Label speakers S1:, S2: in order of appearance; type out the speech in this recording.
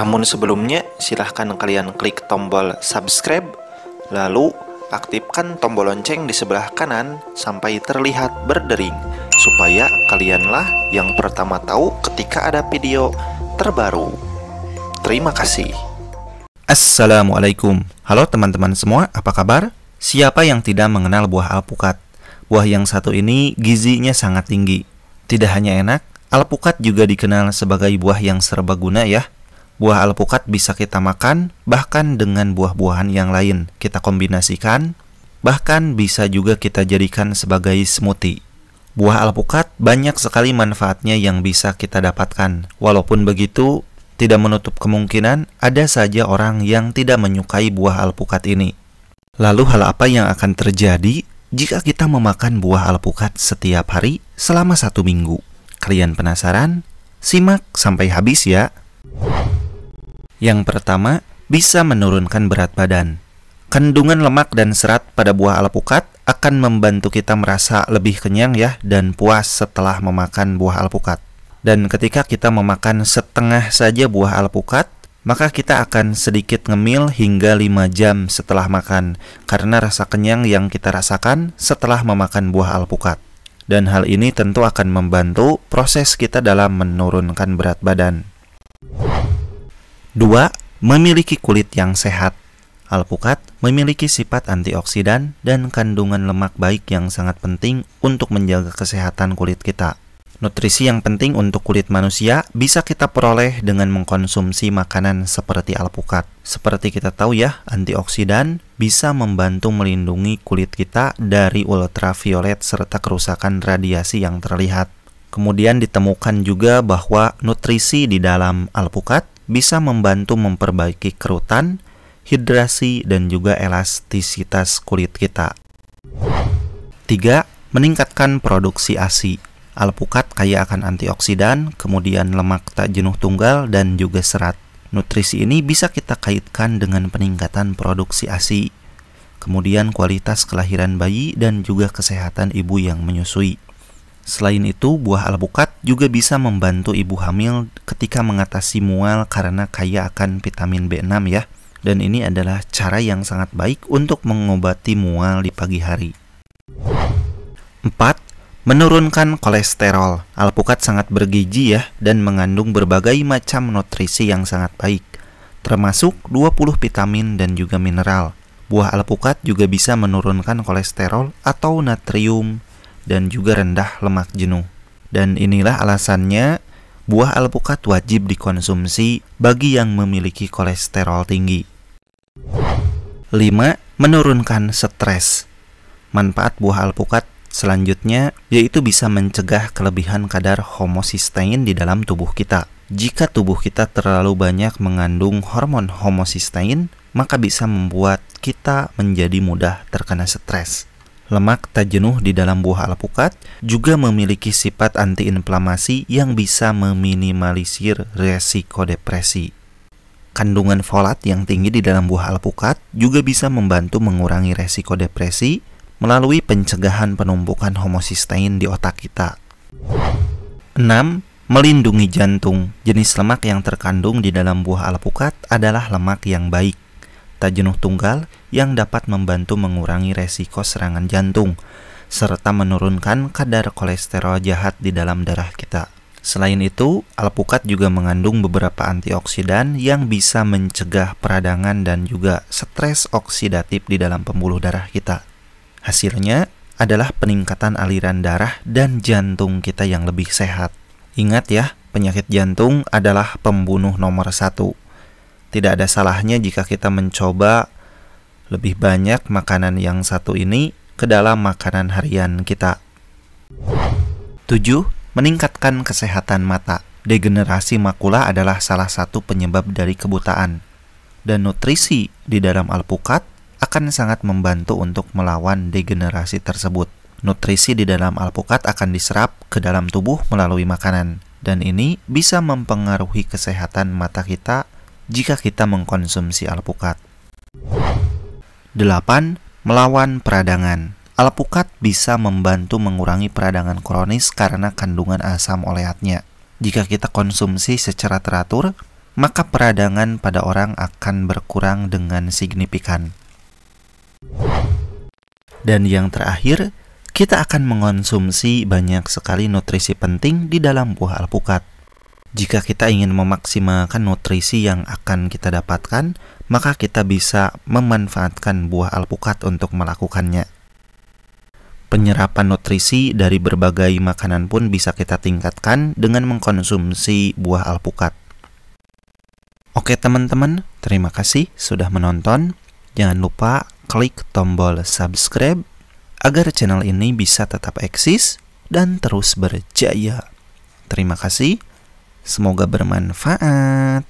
S1: Namun sebelumnya, silahkan kalian klik tombol subscribe, lalu aktifkan tombol lonceng di sebelah kanan sampai terlihat berdering, supaya kalianlah yang pertama tahu ketika ada video terbaru. Terima kasih. Assalamualaikum. Halo teman-teman semua, apa kabar? Siapa yang tidak mengenal buah alpukat? Buah yang satu ini gizinya sangat tinggi. Tidak hanya enak, alpukat juga dikenal sebagai buah yang serbaguna ya. Buah alpukat bisa kita makan bahkan dengan buah-buahan yang lain. Kita kombinasikan, bahkan bisa juga kita jadikan sebagai smoothie. Buah alpukat banyak sekali manfaatnya yang bisa kita dapatkan. Walaupun begitu, tidak menutup kemungkinan ada saja orang yang tidak menyukai buah alpukat ini. Lalu hal apa yang akan terjadi jika kita memakan buah alpukat setiap hari selama satu minggu? Kalian penasaran? Simak sampai habis ya. Yang pertama, bisa menurunkan berat badan. Kandungan lemak dan serat pada buah alpukat akan membantu kita merasa lebih kenyang ya dan puas setelah memakan buah alpukat. Dan ketika kita memakan setengah saja buah alpukat, maka kita akan sedikit ngemil hingga 5 jam setelah makan karena rasa kenyang yang kita rasakan setelah memakan buah alpukat. Dan hal ini tentu akan membantu proses kita dalam menurunkan berat badan. 2. Memiliki kulit yang sehat. Alpukat memiliki sifat antioksidan dan kandungan lemak baik yang sangat penting untuk menjaga kesehatan kulit kita. Nutrisi yang penting untuk kulit manusia bisa kita peroleh dengan mengkonsumsi makanan seperti alpukat. Seperti kita tahu ya, antioksidan bisa membantu melindungi kulit kita dari ultraviolet serta kerusakan radiasi yang terlihat. Kemudian ditemukan juga bahwa nutrisi di dalam alpukat bisa membantu memperbaiki kerutan, hidrasi, dan juga elastisitas kulit kita. 3. Meningkatkan produksi ASI. Alpukat kaya akan antioksidan, kemudian lemak tak jenuh tunggal, dan juga serat. Nutrisi ini bisa kita kaitkan dengan peningkatan produksi ASI, kemudian kualitas kelahiran bayi, dan juga kesehatan ibu yang menyusui. Selain itu, buah alpukat juga bisa membantu ibu hamil ketika mengatasi mual karena kaya akan vitamin B6 ya. Dan ini adalah cara yang sangat baik untuk mengobati mual di pagi hari. 4. Menurunkan kolesterol. Alpukat sangat bergizi ya dan mengandung berbagai macam nutrisi yang sangat baik, termasuk 20 vitamin dan juga mineral. Buah alpukat juga bisa menurunkan kolesterol atau natrium dan juga rendah lemak jenuh. Dan inilah alasannya buah alpukat wajib dikonsumsi bagi yang memiliki kolesterol tinggi. 5. Menurunkan stres. Manfaat buah alpukat selanjutnya yaitu bisa mencegah kelebihan kadar homocysteine di dalam tubuh kita. Jika tubuh kita terlalu banyak mengandung hormon homocysteine, maka bisa membuat kita menjadi mudah terkena stres lemak tak jenuh di dalam buah alpukat juga memiliki sifat antiinflamasi yang bisa meminimalisir resiko depresi. Kandungan folat yang tinggi di dalam buah alpukat juga bisa membantu mengurangi resiko depresi melalui pencegahan penumpukan homosistein di otak kita. 6. Melindungi jantung. Jenis lemak yang terkandung di dalam buah alpukat adalah lemak yang baik jenuh tunggal yang dapat membantu mengurangi resiko serangan jantung serta menurunkan kadar kolesterol jahat di dalam darah kita. Selain itu, alpukat juga mengandung beberapa antioksidan yang bisa mencegah peradangan dan juga stres oksidatif di dalam pembuluh darah kita. Hasilnya adalah peningkatan aliran darah dan jantung kita yang lebih sehat. Ingat ya, penyakit jantung adalah pembunuh nomor satu tidak ada salahnya jika kita mencoba lebih banyak makanan yang satu ini ke dalam makanan harian kita. 7. Meningkatkan kesehatan mata. Degenerasi makula adalah salah satu penyebab dari kebutaan. Dan nutrisi di dalam alpukat akan sangat membantu untuk melawan degenerasi tersebut. Nutrisi di dalam alpukat akan diserap ke dalam tubuh melalui makanan dan ini bisa mempengaruhi kesehatan mata kita jika kita mengkonsumsi alpukat. 8. Melawan peradangan Alpukat bisa membantu mengurangi peradangan kronis karena kandungan asam oleatnya. Jika kita konsumsi secara teratur, maka peradangan pada orang akan berkurang dengan signifikan. Dan yang terakhir, kita akan mengonsumsi banyak sekali nutrisi penting di dalam buah alpukat. Jika kita ingin memaksimalkan nutrisi yang akan kita dapatkan, maka kita bisa memanfaatkan buah alpukat untuk melakukannya. Penyerapan nutrisi dari berbagai makanan pun bisa kita tingkatkan dengan mengkonsumsi buah alpukat. Oke teman-teman, terima kasih sudah menonton. Jangan lupa klik tombol subscribe agar channel ini bisa tetap eksis dan terus berjaya. Terima kasih. Semoga bermanfaat.